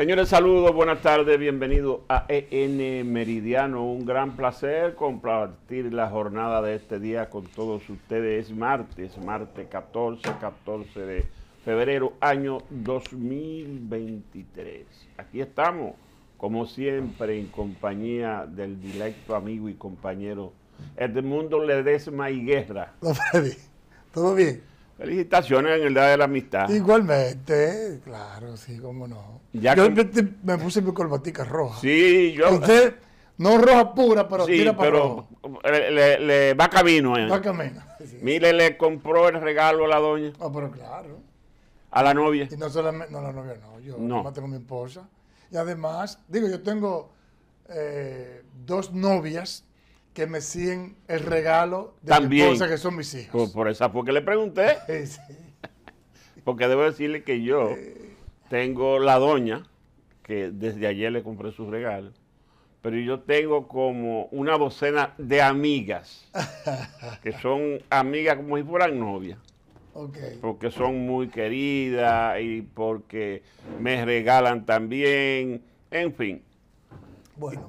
Señores, saludos, buenas tardes, bienvenidos a EN Meridiano. Un gran placer compartir la jornada de este día con todos ustedes. Es martes, martes 14, 14 de febrero, año 2023. Aquí estamos, como siempre, en compañía del directo amigo y compañero Edmundo Ledesma y Guerra. ¿todo bien? Felicitaciones en el Día de la Amistad. Igualmente, claro, sí, cómo no. yo siempre me puse mi colbatica roja. Sí, yo. Usted, no roja pura, pero sí, tira para pero Le, va camino. Eh. Va camino. Mire, le compró el regalo a la doña. Ah, pero claro. A la novia. Y no solamente, no, la novia no, yo no. tengo mi esposa. Y además, digo, yo tengo eh, dos novias que me siguen el regalo de También, mi que son mis hijos. Por, por esa fue que le pregunté. Porque debo decirle que yo tengo la doña, que desde ayer le compré su regalos, pero yo tengo como una docena de amigas, que son amigas como si fueran novias. Porque son muy queridas y porque me regalan también, en fin.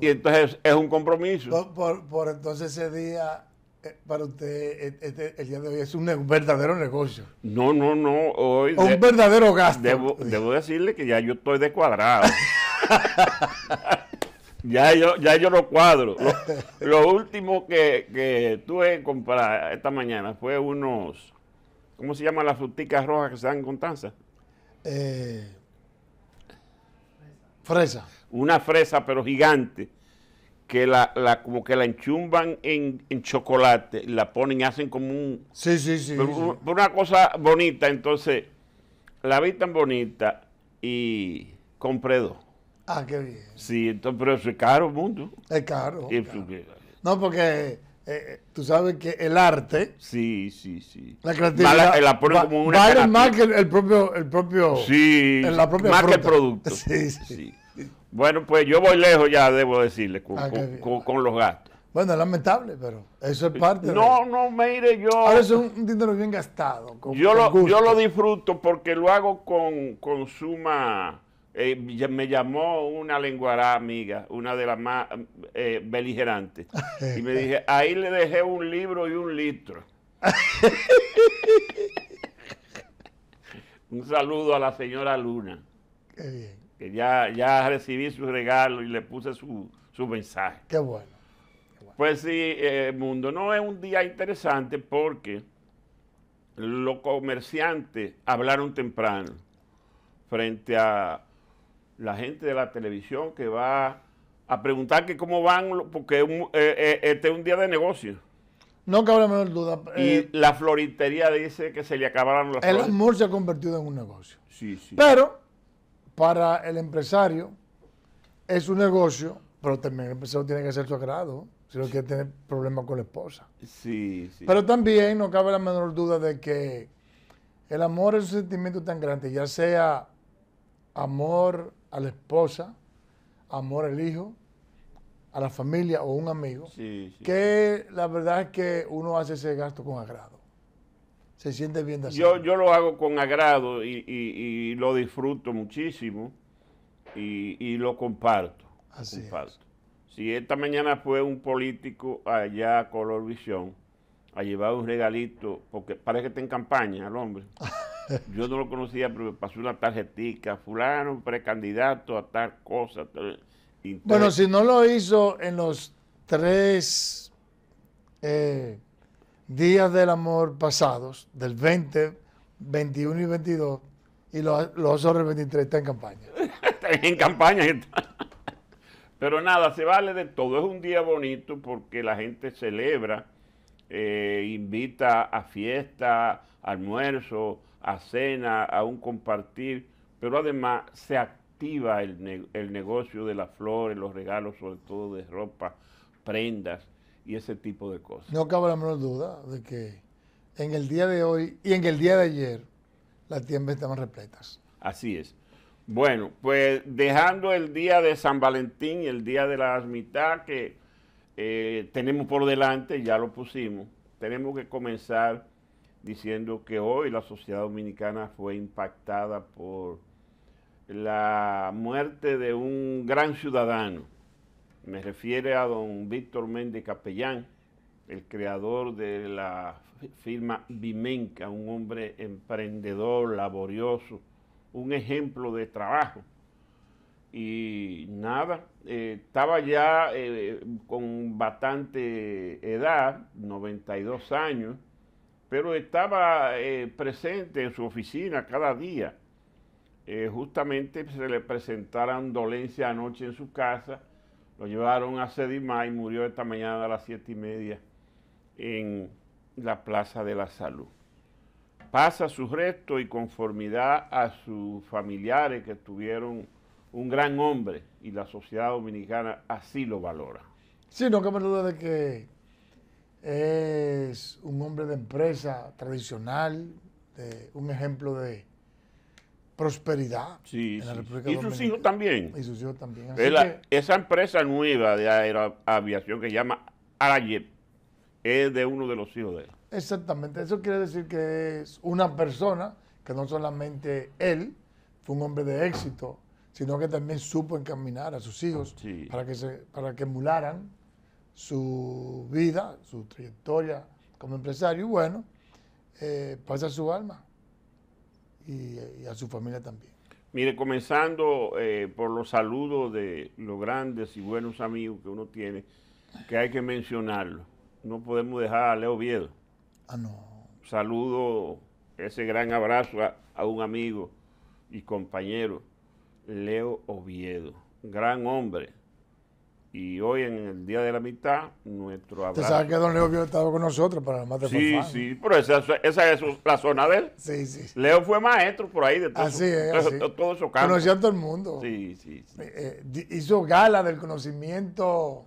Y entonces es un compromiso. Por, entonces ese día, eh, para usted, eh, este, el día de hoy es un, verdadero negocio. No, no, no. Hoy un verdadero gasto. Debo, decirle que ya yo estoy descuadrado. ya, yo, ya yo lo cuadro. Lo, último que, tuve que comprar esta mañana fue unos. ¿Cómo se llaman las fruticas rojas que se dan con tanza eh, fresa una fresa pero gigante, que la, como que la enchumban en, chocolate, la ponen, y hacen como un... Sí, sí, sí. Una cosa bonita, entonces, la vi tan bonita y compré dos. Ah, qué bien. Sí, entonces, pero es caro, mundo. Es caro. No, porque eh, eh, tú sabes que el arte. Sí, sí, sí. La creatividad. Eh, la como una más que el, propio. El propio sí, la más que el producto. sí. sí. Bueno, pues yo voy lejos ya, debo decirle, ah, con, los gastos. Bueno, es lamentable, pero eso es parte no, No, me mire, yo... Ahora es un dinero bien gastado. yo, lo, yo lo disfruto porque lo hago con, con suma... Eh, me llamó una lenguará amiga, una de las más eh, beligerantes, y me dije, ahí le dejé un libro y un litro. un saludo a la señora Luna. Qué bien que ya, ya recibí su regalo y le puse su, mensaje. Qué bueno. Pues sí, eh, mundo, no es un día interesante porque los comerciantes hablaron temprano frente a la gente de la televisión que va a preguntar que cómo van, porque eh, eh, este es un día de negocio. No cabe la menor duda. y la floristería dice que se le acabaron las El amor se ha convertido en un negocio. Sí, sí. Pero para el empresario es un negocio, pero también el empresario tiene que hacer su agrado, si no quiere tener problemas con la esposa. Sí, sí. Pero también no cabe la menor duda de que el amor es un sentimiento tan grande, ya sea amor a la esposa, amor al hijo, a la familia o un amigo, que la verdad es que uno hace ese gasto con agrado se siente bien Yo, yo lo hago con agrado y, lo disfruto muchísimo y, lo comparto. Así Si esta mañana fue un político allá a Color Visión a llevar un regalito, porque parece que está en campaña el hombre. yo no lo conocía, pero me pasó una tarjetita fulano, precandidato a tal cosa. bueno, si no lo hizo en los tres eh, Días del Amor pasados, del 20, 21 y 22, y los, los 23 están en campaña. están en campaña. Está. Pero nada, se vale de todo. Es un día bonito porque la gente celebra, eh, invita a fiesta, almuerzo, a cena, a un compartir, pero además se activa el, el negocio de las flores, los regalos, sobre todo de ropa, prendas y ese tipo de cosas. No cabe la menor duda de que en el día de hoy y en el día de ayer las tiendas estaban repletas. Así es. Bueno, pues dejando el día de San Valentín y el día de la mitad que eh, tenemos por delante, ya lo pusimos, tenemos que comenzar diciendo que hoy la sociedad dominicana fue impactada por la muerte de un gran ciudadano, me refiere a don Víctor Méndez Capellán, el creador de la firma Vimenca, un hombre emprendedor, laborioso, un ejemplo de trabajo. Y nada, eh, estaba ya eh, con bastante edad, 92 años, pero estaba eh, presente en su oficina cada día. justamente se le presentaron dolencias anoche en su casa lo llevaron a Sedimá y murió esta mañana a las siete y media en la Plaza de la Salud. Pasa su resto y conformidad a sus familiares que tuvieron un gran hombre y la sociedad dominicana así lo valora. Sí, no cabe duda de que es un hombre de empresa tradicional, de, un ejemplo de, prosperidad Y sus hijos también. también. esa empresa nueva de aviación... que se llama Arayet es de uno de los hijos de él. Exactamente. Eso quiere decir que es una persona que no solamente él fue un hombre de éxito, sino que también supo encaminar a sus hijos para, que se, para que emularan su vida, su trayectoria como empresario. Y bueno, eh, pasa su alma y, a su familia también. Mire, comenzando eh, por los saludos de los grandes y buenos amigos que uno tiene, que hay que mencionarlo. No podemos dejar a Leo Oviedo. Ah, no. Saludo, ese gran abrazo a un amigo y compañero, Leo Oviedo, gran hombre, y hoy, en el Día de la mitad, nuestro abrazo. ¿Usted sabe que Don Leo estado con nosotros para la Sí, sí, pero esa, es la zona de él. Sí, sí. Leo fue maestro por ahí de todo así es, Conocía todo el mundo. Sí, sí. Eh, eh, hizo gala del conocimiento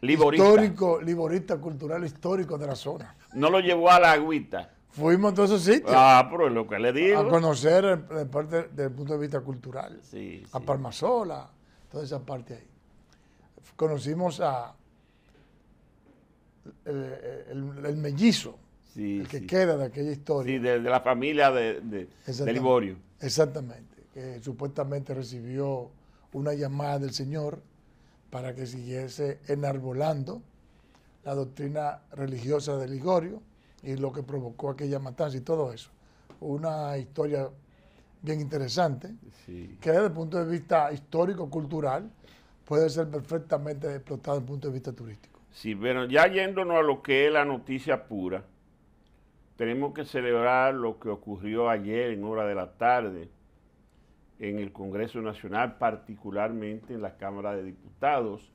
liborista. histórico, liborista, cultural, histórico de la zona. No lo llevó a la agüita. Fuimos a todos esos sitios. Ah, pero es lo que le digo. A conocer eh, parte, desde el punto de vista cultural. Sí. A palmasola toda esa parte ahí conocimos a el, mellizo, el que queda de aquella historia. Sí, de, la familia de, de, Exactamente, que supuestamente recibió una llamada del Señor para que siguiese enarbolando la doctrina religiosa de Ligorio y lo que provocó aquella matanza y todo eso. Una historia bien interesante, que desde el punto de vista histórico-cultural puede ser perfectamente explotado desde el punto de vista turístico. Sí, bueno, ya yéndonos a lo que es la noticia pura, tenemos que celebrar lo que ocurrió ayer en hora de la tarde en el Congreso Nacional, particularmente en la Cámara de Diputados,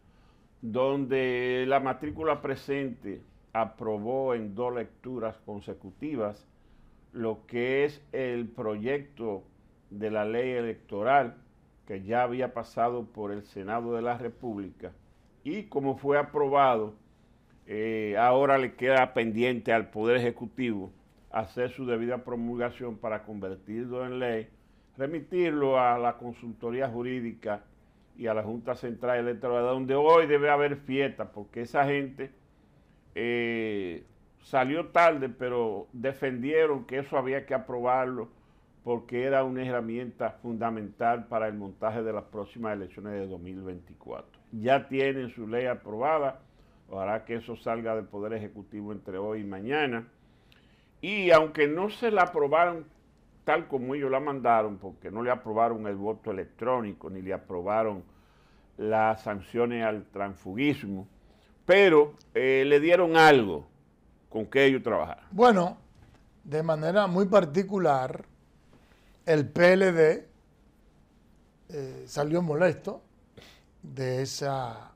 donde la matrícula presente aprobó en dos lecturas consecutivas lo que es el proyecto de la ley electoral que ya había pasado por el Senado de la República y como fue aprobado, eh, ahora le queda pendiente al Poder Ejecutivo hacer su debida promulgación para convertirlo en ley, remitirlo a la consultoría jurídica y a la Junta Central Electoral, donde hoy debe haber fiesta, porque esa gente eh, salió tarde, pero defendieron que eso había que aprobarlo porque era una herramienta fundamental para el montaje de las próximas elecciones de 2024. Ya tienen su ley aprobada, hará que eso salga del Poder Ejecutivo entre hoy y mañana. Y aunque no se la aprobaron tal como ellos la mandaron, porque no le aprobaron el voto electrónico, ni le aprobaron las sanciones al transfugismo, pero eh, le dieron algo con que ellos trabajaran. Bueno, de manera muy particular, el PLD eh, salió molesto de esa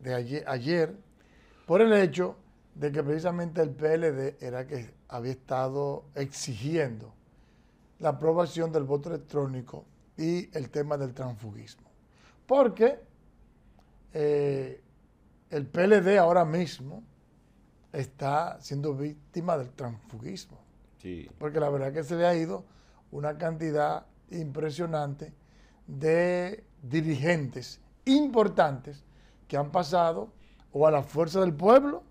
de ayer, por el hecho de que precisamente el PLD era que había estado exigiendo la aprobación del voto electrónico y el tema del transfugismo. Porque eh, el PLD ahora mismo está siendo víctima del transfugismo. Porque la verdad que se le ha ido una cantidad impresionante de dirigentes importantes que han pasado o a la fuerza del pueblo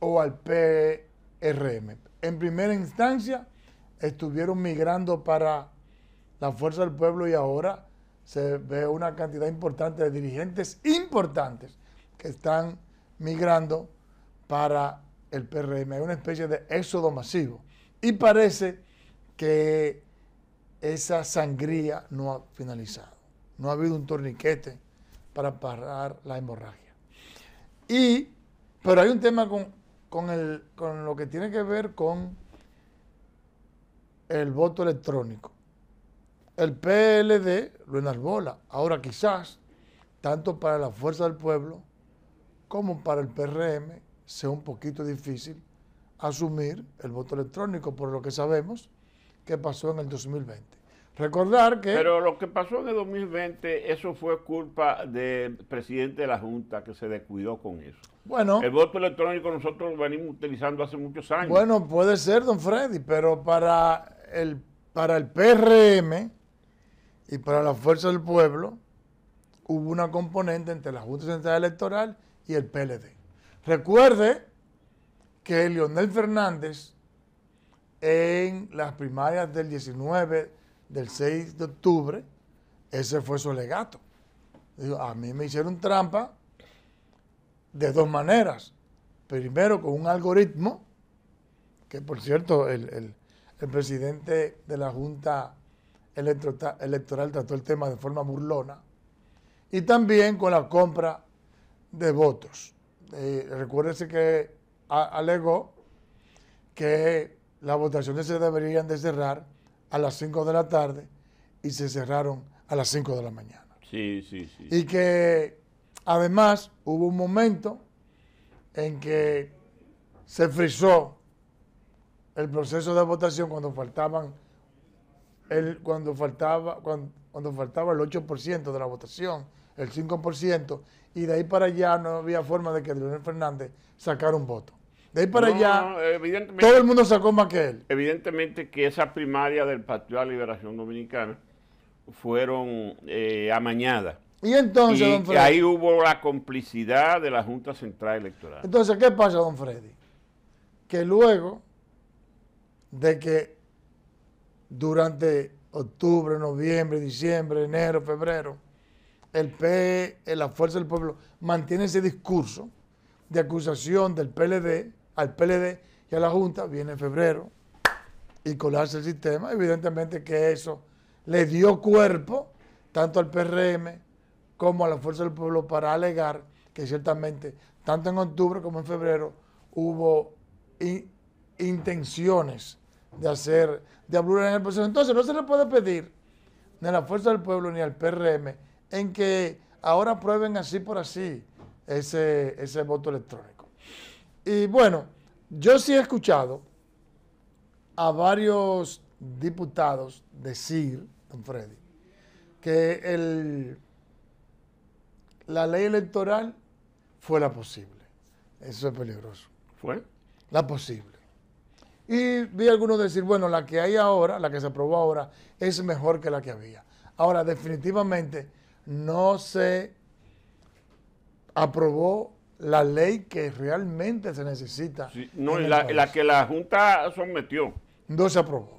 o al PRM. En primera instancia estuvieron migrando para la fuerza del pueblo y ahora se ve una cantidad importante de dirigentes importantes que están migrando para el PRM. Hay una especie de éxodo masivo. Y parece que esa sangría no ha finalizado. No ha habido un torniquete para parar la hemorragia. Y, pero hay un tema con, con lo que tiene que ver con el voto electrónico. El PLD lo enarbola. Ahora quizás, tanto para la fuerza del pueblo como para el PRM, sea un poquito difícil asumir el voto electrónico, por lo que sabemos que pasó en el 2020. Recordar que... Pero lo que pasó en el 2020, eso fue culpa del presidente de la Junta que se descuidó con eso. Bueno. El voto electrónico nosotros lo venimos utilizando hace muchos años. Bueno, puede ser, don Freddy, pero para el, para el PRM y para la Fuerza del Pueblo hubo una componente entre la Junta Central Electoral y el PLD. Recuerde que Leonel Fernández en las primarias del 19, del 6 de octubre, ese fue su legato. a mí me hicieron trampa de dos maneras. Primero, con un algoritmo, que por cierto, el, presidente de la Junta electoral, trató el tema de forma burlona, y también con la compra de votos. Eh, recuérdese que alegó que las votaciones se deberían de cerrar a las 5 de la tarde y se cerraron a las 5 de la mañana. Y que además hubo un momento en que se frisó el proceso de votación cuando faltaban cuando faltaba cuando faltaba el 8% de la votación el 5%, y de ahí para allá no había forma de que Leonel Fernández sacara un voto. De ahí para allá, todo el mundo sacó más que él. Evidentemente que esa primaria del Partido de la Liberación Dominicana fueron eh, amañadas. Y entonces, don Freddy. Ahí hubo la complicidad de la Junta Central Electoral. Entonces, ¿qué pasa, don Freddy? Que luego de que durante octubre, noviembre, diciembre, enero, febrero, el la Fuerza del Pueblo, mantiene ese discurso de acusación del PLD al PLD y a la Junta, viene en febrero y colarse el sistema, evidentemente que eso le dio cuerpo tanto al PRM como a la Fuerza del Pueblo para alegar que ciertamente tanto en octubre como en febrero hubo intenciones de hacer, de abrir en el proceso. Entonces no se le puede pedir ni a la Fuerza del Pueblo ni al PRM en que ahora prueben así por así ese, voto electrónico. Y bueno, yo sí he escuchado a varios diputados decir, don Freddy, que el, la ley electoral fue la posible. Eso es peligroso. ¿Fue? La posible. Y vi algunos decir, bueno, la que hay ahora, la que se aprobó ahora, es mejor que la que había. Ahora, definitivamente, no se aprobó la ley que realmente se necesita. no, la, que la Junta sometió. No se aprobó.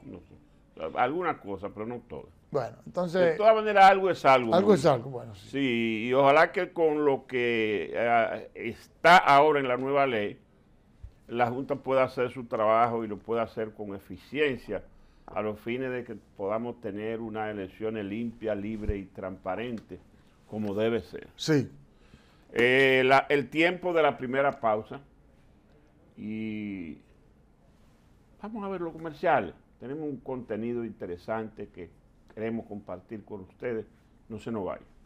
algunas cosas, pero no todas. Bueno, entonces... De todas maneras, algo es algo. Algo es algo, bueno. Sí. y ojalá que con lo que eh, está ahora en la nueva ley, la Junta pueda hacer su trabajo y lo pueda hacer con eficiencia a los fines de que podamos tener una elecciones limpia, libre y transparente como debe ser. Sí. Eh, el tiempo de la primera pausa y vamos a ver lo comercial. Tenemos un contenido interesante que queremos compartir con ustedes. No se nos vaya.